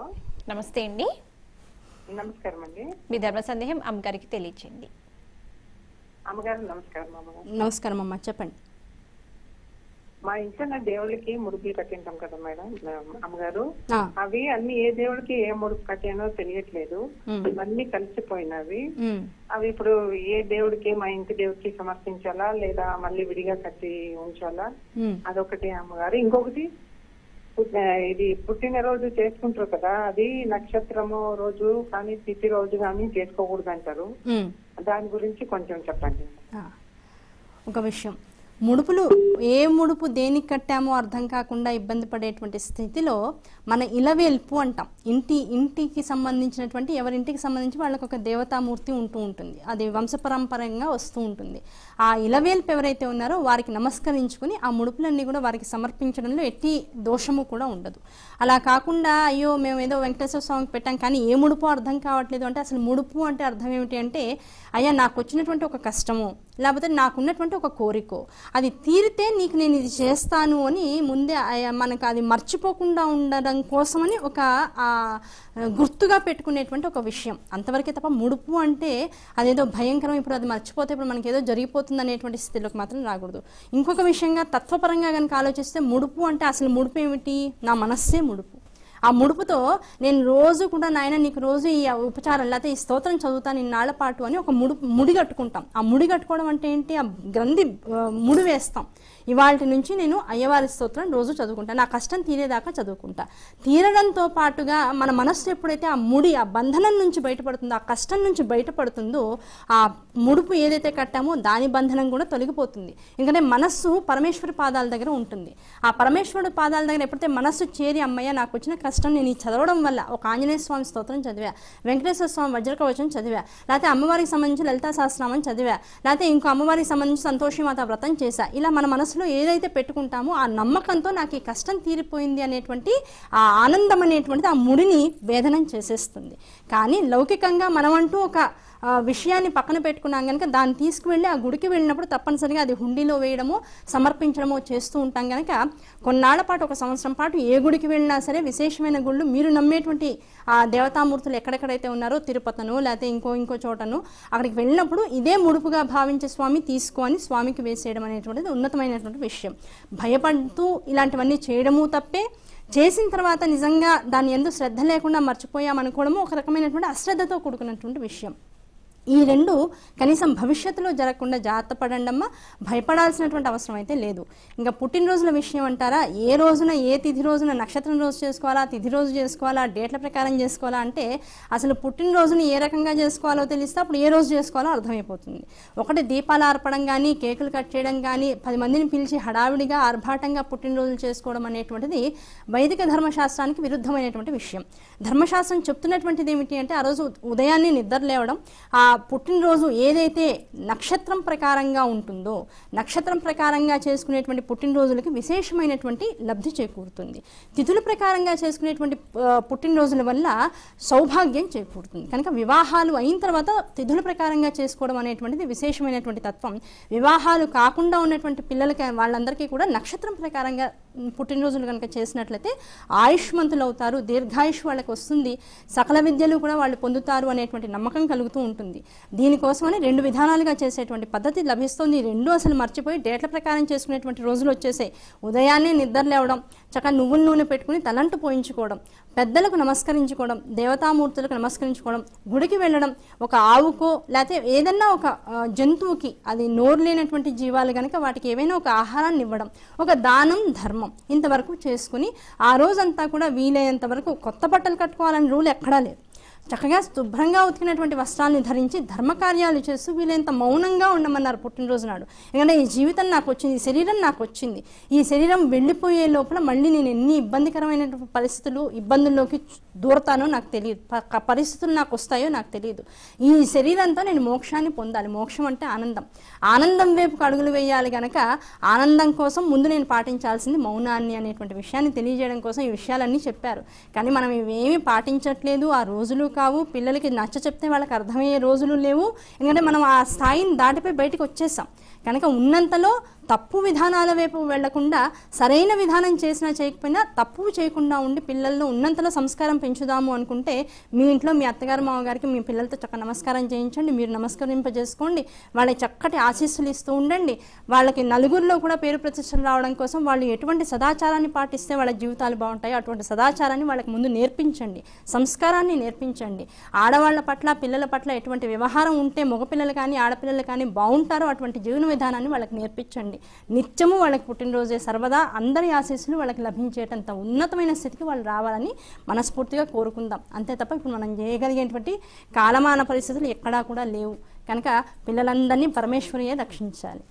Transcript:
hello నమస్తే అండి నమస్కారం అండి మీ ధర్మ సందేహం అమ్మగారికి తెలియచేయండి అమ్మగారు నమస్కారం నమస్కారం అమ్మ చెప్పండి మా ఇంట్లో నా దేవుళ్ళకి మురుగులు కట్టింటాం కదా మేడం అమ్మగారు అవి అన్ని ఏ దేవుడికి ఏ మురుగు కట్టానో తెలియట్లేదు అన్ని కలిసిపోయినవి అవి ఇప్పుడు ఏ దేవుడికి మా ఇంటి దేవుడికి సమర్పించాలా లేదా మళ్ళీ విడిగా కట్టి ఉంచాలా అదొకటి అమ్మగారు ఇంకొకటి ఇది పుట్టినరోజు చేసుకుంటారు కదా అది నక్షత్రము రోజు కానీ తిథి రోజు కానీ చేసుకోకూడదు అంటారు దాని గురించి కొంచెం చెప్పండి ఒక విషయం ముడుపులు ఏ ముడుపు దేనికి కట్టామో అర్థం కాకుండా ఇబ్బంది పడేటువంటి స్థితిలో మన ఇలవేల్పు అంటాం ఇంటి ఇంటికి సంబంధించినటువంటి ఎవరింటికి సంబంధించి వాళ్ళకి ఒక దేవతామూర్తి ఉంటూ ఉంటుంది అది వంశపరంపరంగా వస్తూ ఉంటుంది ఆ ఇలవేల్పు ఎవరైతే ఉన్నారో వారికి నమస్కరించుకుని ఆ ముడుపులన్నీ కూడా వారికి సమర్పించడంలో ఎట్టి దోషము కూడా ఉండదు అలా కాకుండా అయ్యో మేము ఏదో వెంకటేశ్వర స్వామికి పెట్టాం కానీ ఏ ముడుపు అర్థం కావట్లేదు అంటే అసలు ముడుపు అంటే అర్థం ఏమిటి అంటే అయ్యా నాకు వచ్చినటువంటి ఒక కష్టము లేకపోతే నాకున్నటువంటి ఒక కోరికో అది తీరితే నీకు నేను ఇది చేస్తాను అని ముందే మనకు అది మర్చిపోకుండా ఉండడం కోసమని ఒక గుర్తుగా పెట్టుకునేటువంటి ఒక విషయం అంతవరకే తప్ప ముడుపు అంటే అదేదో భయంకరం ఇప్పుడు అది మర్చిపోతే ఇప్పుడు మనకి ఏదో జరిగిపోతుంది అనేటువంటి స్థితిలోకి మాత్రం రాకూడదు ఇంకొక విషయంగా తత్వపరంగా కనుక ఆలోచిస్తే ముడుపు అంటే అసలు ముడుపు ఏమిటి నా మనస్సే ముడుపు ఆ ముడుపుతో నేను రోజు కూడా నాయన నీకు రోజు ఈ ఉపచారం లేకపోతే ఈ స్తోత్రం చదువుతాను ఇన్నాళ్ల పాటు అని ఒక ముడు కట్టుకుంటాం ఆ ముడి కట్టుకోవడం అంటే ఏంటి ఆ గ్రంథి ముడి వేస్తాం ఇవాళ నుంచి నేను అయ్యవారి స్తోత్రం రోజు చదువుకుంటాను నా కష్టం తీరేదాకా చదువుకుంటా తీరడంతో పాటుగా మన మనస్సు ఎప్పుడైతే ఆ ముడి ఆ బంధనం నుంచి బయటపడుతుందో ఆ కష్టం నుంచి బయటపడుతుందో ఆ ముడుపు ఏదైతే కట్టామో దాని బంధనం కూడా తొలగిపోతుంది ఎందుకంటే మనస్సు పరమేశ్వరి పాదాల దగ్గర ఉంటుంది ఆ పరమేశ్వరుడు పాదాల దగ్గర ఎప్పుడైతే మనస్సు చేరి అమ్మయ్య నాకు వచ్చిన కష్టం నేను ఈ చదవడం వల్ల ఒక ఆంజనేయ స్వామి స్తోత్రం చదివా వెంకటేశ్వర స్వామి వజ్రకవచం చదివా లేకపోతే అమ్మవారికి సంబంధించి లలితా సహస్రనామం చదివా లేకపోతే ఇంకో అమ్మవారికి సంబంధించి సంతోషిమాత వ్రతం చేశా ఇలా మన మనసులో ఏదైతే పెట్టుకుంటామో ఆ నమ్మకంతో నాకు ఈ కష్టం తీరిపోయింది అనేటువంటి ఆ ఆనందం అనేటువంటిది ఆ ముడిని వేదనం చేసేస్తుంది కానీ లౌకికంగా మనమంటూ ఒక విషయాన్ని పక్కన పెట్టుకున్నాం కనుక దాన్ని తీసుకువెళ్ళి ఆ గుడికి వెళ్ళినప్పుడు తప్పనిసరిగా అది హుండీలో వేయడము సమర్పించడము చేస్తూ ఉంటాం కనుక కొన్నాళ్ల పాటు ఒక సంవత్సరం పాటు ఏ గుడికి వెళ్ళినా సరే విశేషమైన గుళ్ళు మీరు నమ్మేటువంటి ఆ దేవతామూర్తులు ఎక్కడెక్కడైతే ఉన్నారో తిరుపతను లేకపోతే ఇంకో ఇంకో చోటను అక్కడికి వెళ్ళినప్పుడు ఇదే ముడుపుగా భావించే స్వామి తీసుకొని స్వామికి వేసేయడం అనేటువంటిది ఉన్నతమైనటువంటి విషయం భయపడుతూ ఇలాంటివన్నీ చేయడము తప్పే చేసిన తర్వాత నిజంగా దాని ఎందుకు శ్రద్ధ లేకుండా మర్చిపోయామనుకోవడము ఒక రకమైనటువంటి అశ్రద్ధతో కూడుకున్నటువంటి విషయం ఈ రెండు కనీసం భవిష్యత్తులో జరగకుండా జాగ్రత్త పడండి అమ్మ భయపడాల్సినటువంటి అవసరం అయితే లేదు ఇంకా పుట్టినరోజుల విషయం అంటారా ఏ రోజున ఏ తిథి రోజున నక్షత్రం రోజు చేసుకోవాలా తిథి రోజు చేసుకోవాలా డేట్ల ప్రకారం చేసుకోవాలా అంటే అసలు పుట్టినరోజును ఏ రకంగా చేసుకోవాలో తెలిస్తే అప్పుడు ఏ రోజు చేసుకోవాలో అర్థమైపోతుంది ఒకటి దీపాలు ఆర్పడం కానీ కేకులు కట్ చేయడం కానీ పది మందిని పిలిచి హడావిడిగా ఆర్భాటంగా పుట్టినరోజులు చేసుకోవడం అనేటువంటిది వైదిక ధర్మశాస్త్రానికి విరుద్ధమైనటువంటి విషయం ధర్మశాస్త్రం చెప్తున్నటువంటిది ఏమిటి అంటే ఆ రోజు ఉదయాన్నే నిద్ర లేవడం ఆ పుట్టినరోజు ఏదైతే నక్షత్రం ప్రకారంగా ఉంటుందో నక్షత్రం ప్రకారంగా చేసుకునేటువంటి పుట్టినరోజులకి విశేషమైనటువంటి లబ్ధి చేకూరుతుంది తిథుల ప్రకారంగా చేసుకునేటువంటి పుట్టినరోజుల వల్ల సౌభాగ్యం చేకూరుతుంది కనుక వివాహాలు అయిన తర్వాత తిథుల ప్రకారంగా చేసుకోవడం అనేటువంటిది విశేషమైనటువంటి తత్వం వివాహాలు కాకుండా ఉన్నటువంటి పిల్లలకి వాళ్ళందరికీ కూడా నక్షత్రం ప్రకారంగా పుట్టినరోజులు కనుక చేసినట్లయితే ఆయుష్మంతులు అవుతారు దీర్ఘాయుష్ వాళ్ళకి వస్తుంది సకల విద్యలు కూడా వాళ్ళు పొందుతారు అనేటువంటి నమ్మకం కలుగుతూ ఉంటుంది దీనికోసమని రెండు విధానాలుగా చేసేటువంటి పద్ధతి లభిస్తుంది రెండు అసలు మర్చిపోయి డేట్ల ప్రకారం చేసుకునేటువంటి రోజులు వచ్చేసాయి ఉదయాన్నే నిద్ర లేవడం చక్కగా నువ్వుల నూనె పెట్టుకుని తలంటు పోయించుకోవడం పెద్దలకు నమస్కరించుకోవడం దేవతామూర్తులకు నమస్కరించుకోవడం గుడికి వెళ్ళడం ఒక ఆవుకో లేకపోతే ఏదన్నా ఒక జంతువుకి అది నోరు లేనటువంటి జీవాలు కనుక వాటికి ఏవైనా ఒక ఆహారాన్ని ఇవ్వడం ఒక దానం ధర్మం ఇంతవరకు చేసుకుని ఆ రోజంతా కూడా వీలైనంత వరకు కొత్త బట్టలు కట్టుకోవాలని రూల్ ఎక్కడా లేదు చక్కగా శుభ్రంగా ఉతికినటువంటి వస్త్రాలని ధరించి ధర్మకార్యాలు చేస్తూ వీళ్ళంత మౌనంగా ఉండమన్నారు పుట్టినరోజు నాడు ఎందుకంటే ఈ జీవితం నాకు వచ్చింది ఈ శరీరం నాకు వచ్చింది ఈ శరీరం వెళ్ళిపోయే లోపల మళ్ళీ నేను ఎన్ని ఇబ్బందికరమైనటువంటి పరిస్థితులు ఇబ్బందుల్లోకి దూరతానో నాకు తెలియదు పరిస్థితులు నాకు వస్తాయో నాకు తెలియదు ఈ శరీరంతో నేను మోక్షాన్ని పొందాలి మోక్షం అంటే ఆనందం ఆనందం వైపు అడుగులు వేయాలి కనుక ఆనందం కోసం ముందు నేను పాటించాల్సింది మౌనాన్ని అనేటువంటి విషయాన్ని తెలియజేయడం కోసం ఈ విషయాలన్నీ చెప్పారు కానీ మనం ఇవేమీ పాటించట్లేదు ఆ రోజులు కావు పిల్లలకి నచ్చ చెప్తే వాళ్ళకి అర్థమయ్యే రోజులు లేవు ఎందుకంటే మనం ఆ స్థాయిని దాటిపోయి బయటకు వచ్చేసాం కనుక ఉన్నంతలో తప్పు విధానాల వైపు వెళ్లకుండా సరైన విధానం చేసినా చేయకపోయినా తప్పు చేయకుండా ఉండి పిల్లల్లో ఉన్నంతలో సంస్కారం పెంచుదాము అనుకుంటే మీ ఇంట్లో మీ అత్తగారు మామగారికి మీ పిల్లలతో చక్క నమస్కారం చేయించండి మీరు నమస్కరింపజేసుకోండి వాళ్ళకి చక్కటి ఆశీస్సులు ఇస్తూ ఉండండి వాళ్ళకి నలుగురిలో కూడా పేరు ప్రతిష్టలు రావడం కోసం వాళ్ళు ఎటువంటి సదాచారాన్ని పాటిస్తే వాళ్ళ జీవితాలు బాగుంటాయి అటువంటి సదాచారాన్ని వాళ్ళకి ముందు నేర్పించండి సంస్కారాన్ని నేర్పించండి చూడండి ఆడవాళ్ల పట్ల పిల్లల పట్ల ఎటువంటి వ్యవహారం ఉంటే మగపిల్లలు కానీ ఆడపిల్లలు కానీ బాగుంటారో అటువంటి జీవన విధానాన్ని వాళ్ళకి నేర్పించండి నిత్యము వాళ్ళకి పుట్టినరోజే సర్వదా అందరి ఆశీస్సులు వాళ్ళకి లభించేటంత ఉన్నతమైన స్థితికి వాళ్ళు రావాలని మనస్ఫూర్తిగా కోరుకుందాం అంతే తప్ప ఇప్పుడు మనం చేయగలిగేటువంటి కాలమాన పరిస్థితులు ఎక్కడా కూడా లేవు కనుక పిల్లలందరినీ పరమేశ్వరియే రక్షించాలి